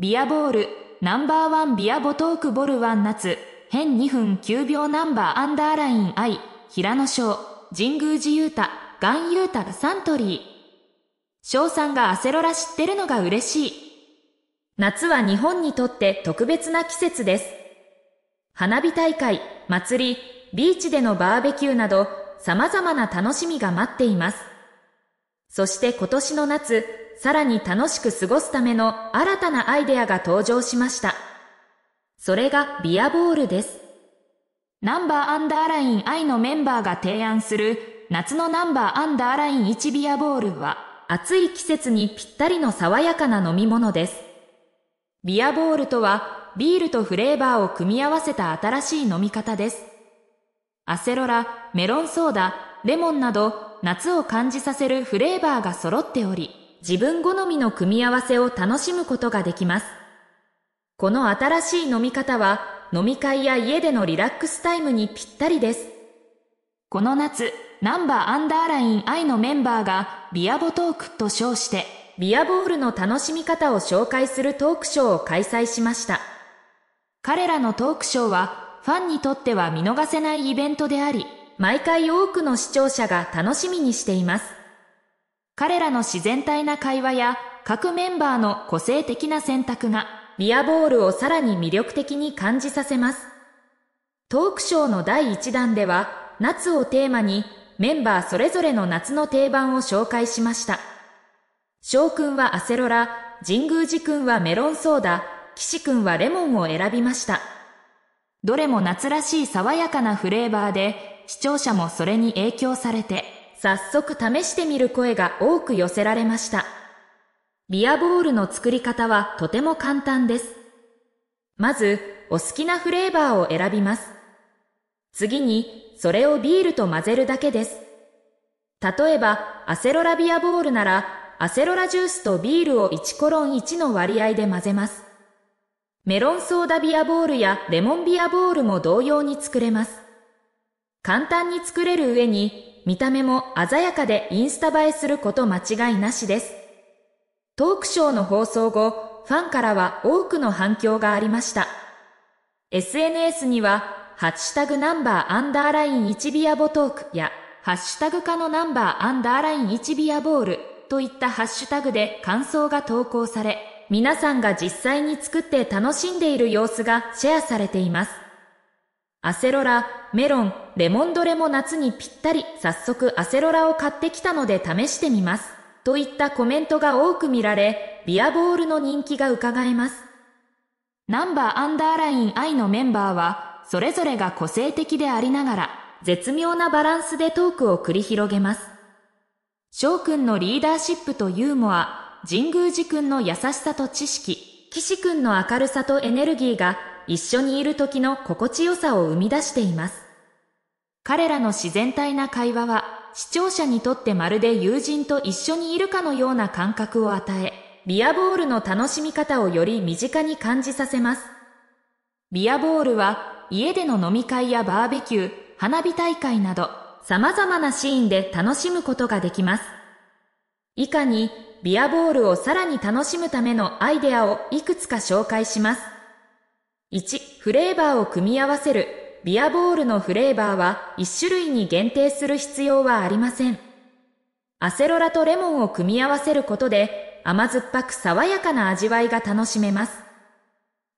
ビアボールナンバーワンビアボトークボルワン夏変2分9秒ナンバーアンダーライン I 平野翔神宮寺勇太岩勇太がサントリー翔さんがアセロラ知ってるのが嬉しい夏は日本にとって特別な季節です花火大会祭りビーチでのバーベキューなど様々な楽しみが待っていますそして今年の夏さらに楽しく過ごすための新たなアイデアが登場しました。それがビアボールです。ナンバーアンダーライン I のメンバーが提案する夏のナンバーアンダーライン1ビアボールは暑い季節にぴったりの爽やかな飲み物です。ビアボールとはビールとフレーバーを組み合わせた新しい飲み方です。アセロラ、メロンソーダ、レモンなど夏を感じさせるフレーバーが揃っており、自分好みの組み合わせを楽しむことができます。この新しい飲み方は飲み会や家でのリラックスタイムにぴったりです。この夏、ナンバーアンダーライン I のメンバーがビアボトークと称してビアボールの楽しみ方を紹介するトークショーを開催しました。彼らのトークショーはファンにとっては見逃せないイベントであり、毎回多くの視聴者が楽しみにしています。彼らの自然体な会話や各メンバーの個性的な選択がビアボールをさらに魅力的に感じさせます。トークショーの第1弾では夏をテーマにメンバーそれぞれの夏の定番を紹介しました。翔くんはアセロラ、神宮寺くんはメロンソーダ、岸くんはレモンを選びました。どれも夏らしい爽やかなフレーバーで視聴者もそれに影響されて早速試してみる声が多く寄せられました。ビアボールの作り方はとても簡単です。まず、お好きなフレーバーを選びます。次に、それをビールと混ぜるだけです。例えば、アセロラビアボールなら、アセロラジュースとビールを1コロン1の割合で混ぜます。メロンソーダビアボールやレモンビアボールも同様に作れます。簡単に作れる上に、見た目も鮮やかでインスタ映えすること間違いなしです。トークショーの放送後、ファンからは多くの反響がありました。SNS には、ハッシュタグナンバーアンダーライン1ビアボトークや、ハッシュタグ化のナンバーアンダーライン1ビアボールといったハッシュタグで感想が投稿され、皆さんが実際に作って楽しんでいる様子がシェアされています。アセロラ、メロン、レモンドレも夏にぴったり、早速アセロラを買ってきたので試してみます。といったコメントが多く見られ、ビアボールの人気が伺えます。ナンバーアンダーライン I のメンバーは、それぞれが個性的でありながら、絶妙なバランスでトークを繰り広げます。翔くんのリーダーシップとユーモア、神宮寺くんの優しさと知識、岸くんの明るさとエネルギーが一緒にいる時の心地よさを生み出しています。彼らの自然体な会話は、視聴者にとってまるで友人と一緒にいるかのような感覚を与え、ビアボールの楽しみ方をより身近に感じさせます。ビアボールは、家での飲み会やバーベキュー、花火大会など、様々なシーンで楽しむことができます。以下に、ビアボールをさらに楽しむためのアイデアをいくつか紹介します。1、フレーバーを組み合わせるビアボールのフレーバーは1種類に限定する必要はありません。アセロラとレモンを組み合わせることで甘酸っぱく爽やかな味わいが楽しめます。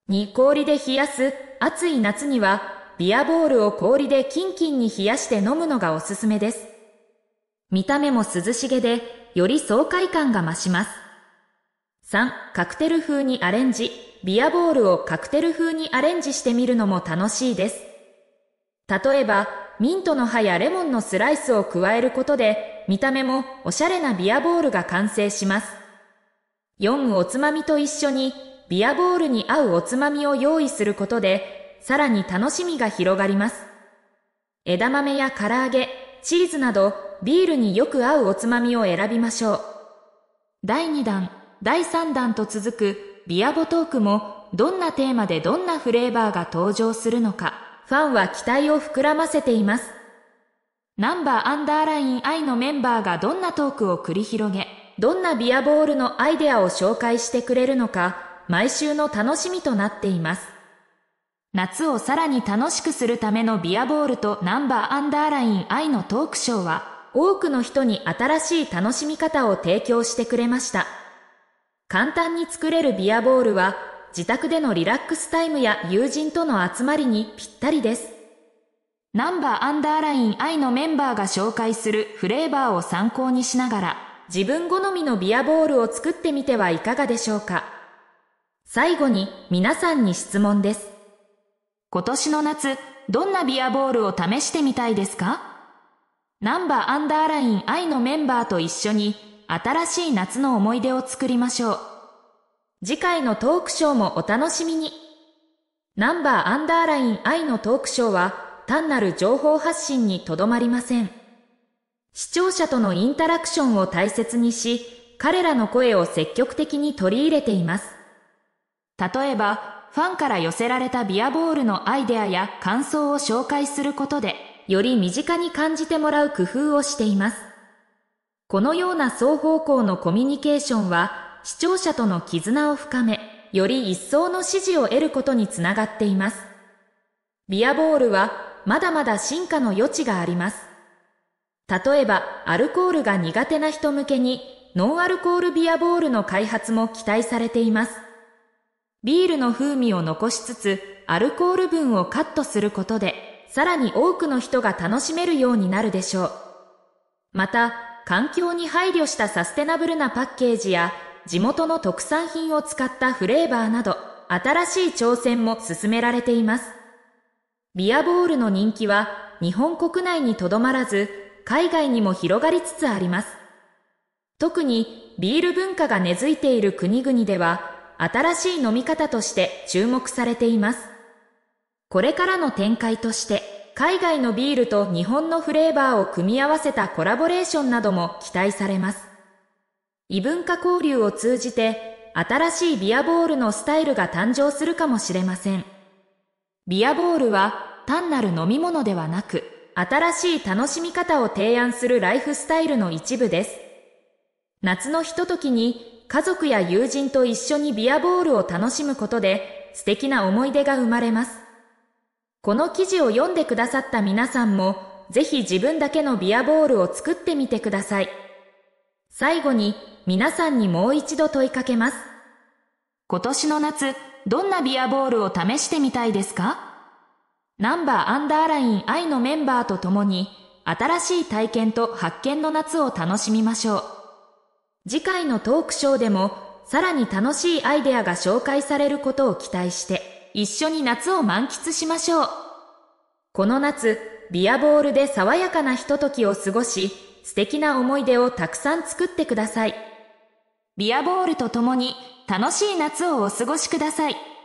に氷で冷やす暑い夏にはビアボールを氷でキンキンに冷やして飲むのがおすすめです。見た目も涼しげでより爽快感が増します。3. カクテル風にアレンジ。ビアボールをカクテル風にアレンジしてみるのも楽しいです。例えば、ミントの葉やレモンのスライスを加えることで、見た目もおしゃれなビアボールが完成します。4おつまみと一緒に、ビアボールに合うおつまみを用意することで、さらに楽しみが広がります。枝豆や唐揚げ、チーズなど、ビールによく合うおつまみを選びましょう。第2弾、第3弾と続くビアボトークも、どんなテーマでどんなフレーバーが登場するのか。ファンは期待を膨らませています。ナンバーアンダーライン I のメンバーがどんなトークを繰り広げ、どんなビアボールのアイデアを紹介してくれるのか、毎週の楽しみとなっています。夏をさらに楽しくするためのビアボールとナンバーアンダーライン I のトークショーは、多くの人に新しい楽しみ方を提供してくれました。簡単に作れるビアボールは、自宅でのリラックスタイムや友人との集まりにぴったりです。ナンバーアンダーライン I のメンバーが紹介するフレーバーを参考にしながら、自分好みのビアボールを作ってみてはいかがでしょうか。最後に皆さんに質問です。今年の夏、どんなビアボールを試してみたいですかナンバーアンダーライン I のメンバーと一緒に新しい夏の思い出を作りましょう。次回のトークショーもお楽しみに。ナンバーアンダーライン愛のトークショーは単なる情報発信にとどまりません。視聴者とのインタラクションを大切にし、彼らの声を積極的に取り入れています。例えば、ファンから寄せられたビアボールのアイデアや感想を紹介することで、より身近に感じてもらう工夫をしています。このような双方向のコミュニケーションは、視聴者との絆を深め、より一層の支持を得ることにつながっています。ビアボールはまだまだ進化の余地があります。例えば、アルコールが苦手な人向けに、ノンアルコールビアボールの開発も期待されています。ビールの風味を残しつつ、アルコール分をカットすることで、さらに多くの人が楽しめるようになるでしょう。また、環境に配慮したサステナブルなパッケージや、地元の特産品を使ったフレーバーなど、新しい挑戦も進められています。ビアボールの人気は日本国内にとどまらず、海外にも広がりつつあります。特にビール文化が根付いている国々では、新しい飲み方として注目されています。これからの展開として、海外のビールと日本のフレーバーを組み合わせたコラボレーションなども期待されます。異文化交流を通じて新しいビアボールのスタイルが誕生するかもしれません。ビアボールは単なる飲み物ではなく、新しい楽しみ方を提案するライフスタイルの一部です。夏のひとときに家族や友人と一緒にビアボールを楽しむことで素敵な思い出が生まれます。この記事を読んでくださった皆さんもぜひ自分だけのビアボールを作ってみてください。最後に皆さんにもう一度問いかけます。今年の夏、どんなビアボールを試してみたいですかナンバーアンダーライン I のメンバーと共に、新しい体験と発見の夏を楽しみましょう。次回のトークショーでも、さらに楽しいアイデアが紹介されることを期待して、一緒に夏を満喫しましょう。この夏、ビアボールで爽やかなひとときを過ごし、素敵な思い出をたくさん作ってください。ビアボールとともに楽しい夏をお過ごしください。